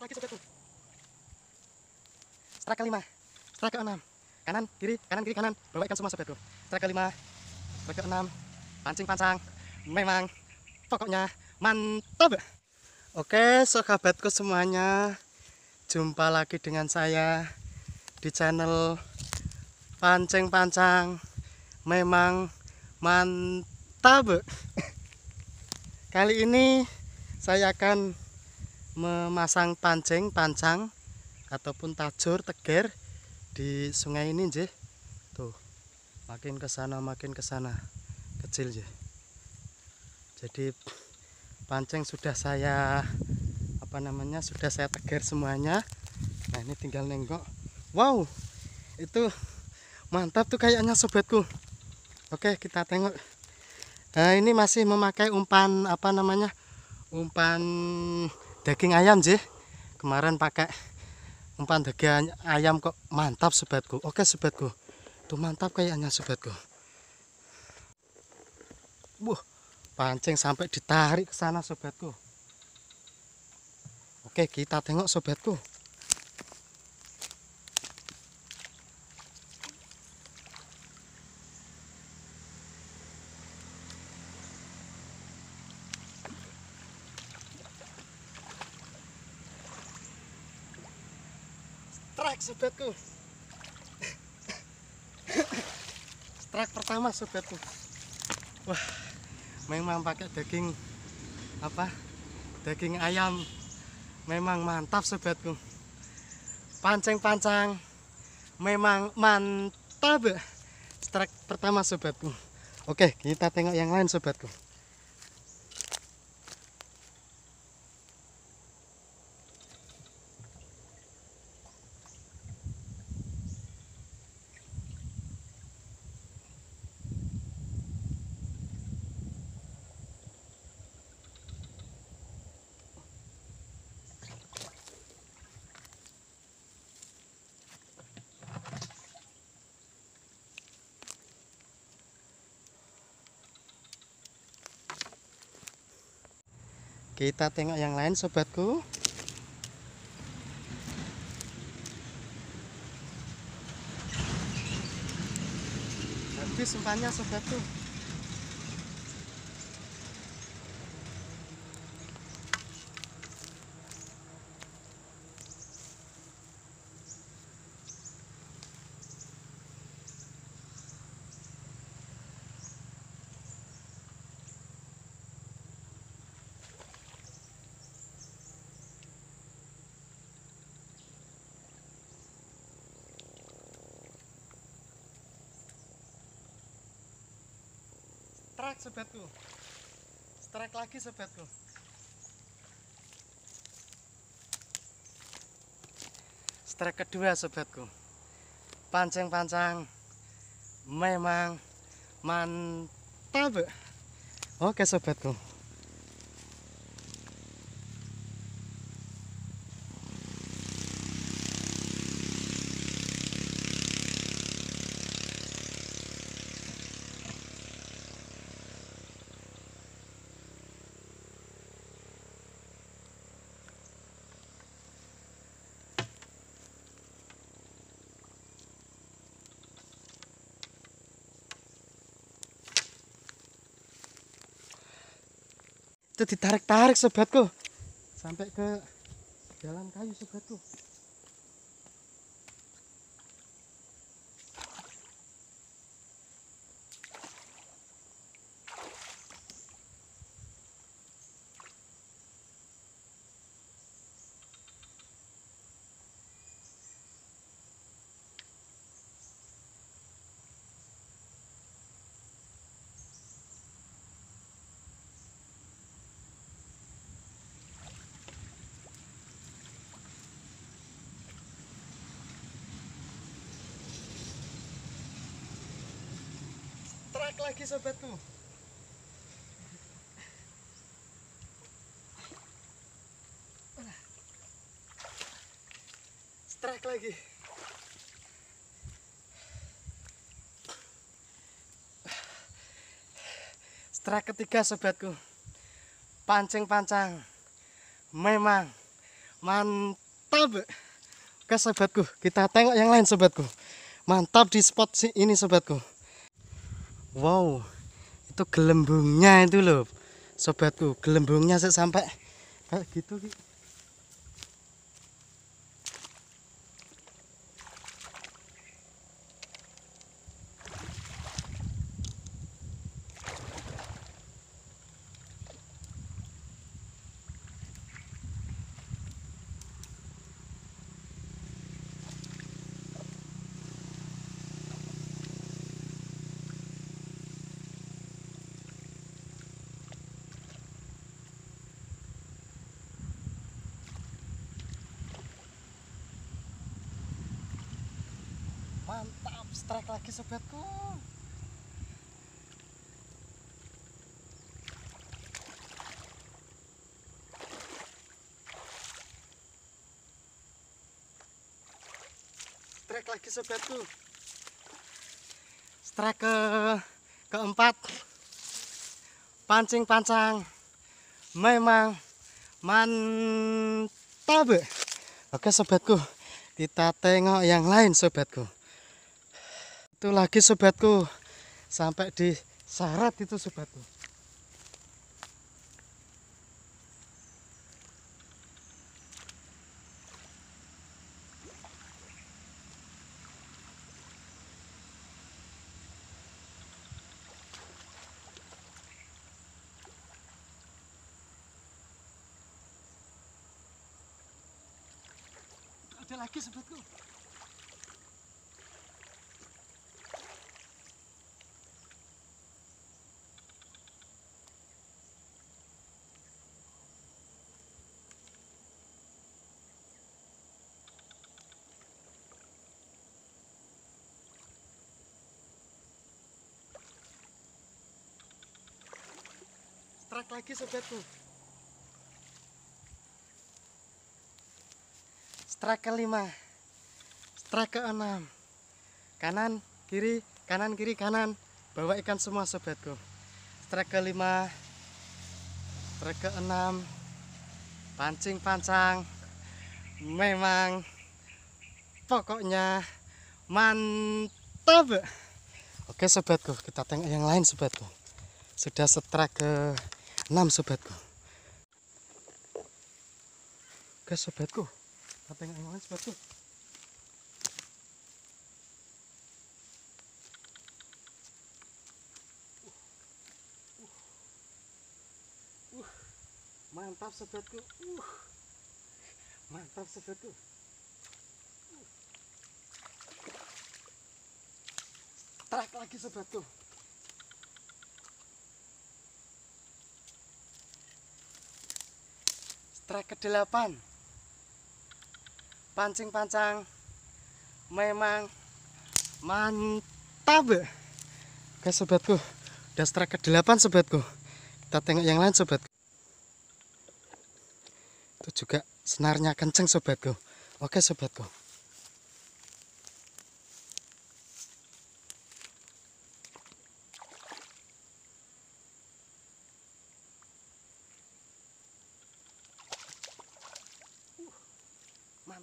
Strak lagi sobatku. Strak kelima, strak keenam, kanan kiri kanan kiri kanan bawa ikan semua sobatku. Strike kelima, strike enam. pancing pancing. memang pokoknya mantap. Oke sahabatku semuanya, jumpa lagi dengan saya di channel pancing pancing. memang mantap. Kali ini saya akan memasang pancing, pancang ataupun tajur, teger di sungai ini je Tuh. Makin ke sana makin ke sana kecil je Jadi pancing sudah saya apa namanya? sudah saya teger semuanya. Nah, ini tinggal nengok. Wow. Itu mantap tuh kayaknya sobatku. Oke, kita tengok. Nah, ini masih memakai umpan apa namanya? umpan daging ayam sih kemarin pakai umpan daging ayam kok mantap sobatku oke sobatku tuh mantap kayaknya sobatku wah pancing sampai ditarik ke sana sobatku oke kita tengok sobatku sobatku strike pertama sobatku wah memang pakai daging apa daging ayam memang mantap sobatku pancing pancang memang mantap strike pertama sobatku oke kita tengok yang lain sobatku kita tengok yang lain sobatku habis sempatnya sobatku strike sobatku strike lagi sobatku strike kedua sobatku pancing-pancang memang mantap oke sobatku itu ditarik-tarik sobatku sampai ke jalan kayu sobatku lagi sobatku, Strike lagi. Strike ketiga sobatku. Pancing-pancang. Memang mantap. Oke sobatku, kita tengok yang lain sobatku. Mantap di spot ini sobatku wow itu gelembungnya itu loh sobatku gelembungnya sampai kayak gitu, gitu. mantap strike lagi sobatku strike lagi sobatku strike ke keempat pancing pancang memang mantap oke sobatku kita tengok yang lain sobatku itu lagi sobatku sampai di syarat itu sobatku ada lagi sobatku lagi sobatku. Strike kelima, strike keenam, kanan kiri kanan kiri kanan bawa ikan semua sobatku. Strike kelima, strike keenam, pancing pancang, memang pokoknya mantap. Oke sobatku, kita tengok yang lain sobatku. Sudah setrek ke 6 sobatku ke sobatku apa yang ingin sobatku mantap sobatku uh, mantap sobatku track lagi sobatku Track ke-8 Pancing-pancang Memang Mantap Oke sobatku Udah track ke-8 sobatku Kita tengok yang lain sobatku Itu juga senarnya kenceng sobatku Oke sobatku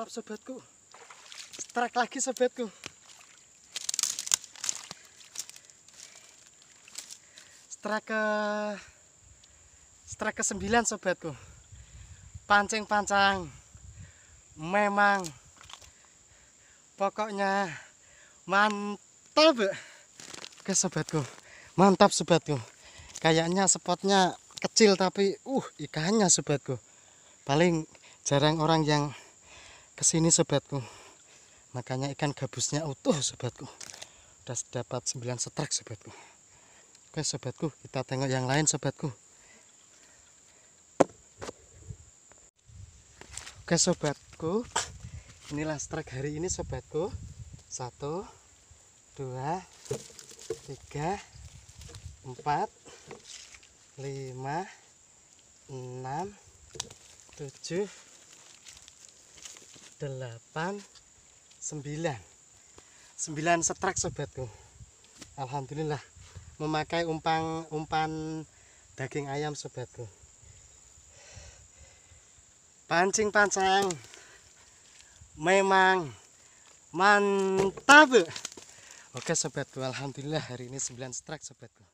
mantap sobatku strike lagi sobatku strike ke strike ke 9 sobatku pancing-pancang memang pokoknya mantap oke sobatku mantap sobatku kayaknya spotnya kecil tapi uh ikannya sobatku paling jarang orang yang ke sini sobatku makanya ikan gabusnya utuh sobatku udah dapat 9 setrek sobatku oke sobatku kita tengok yang lain sobatku oke sobatku inilah strike hari ini sobatku satu dua tiga empat lima enam tujuh delapan sembilan sembilan setrek sobatku Alhamdulillah memakai umpan umpan daging ayam sobatku pancing pancing memang mantap oke sobatku alhamdulillah hari ini sembilan strike sobatku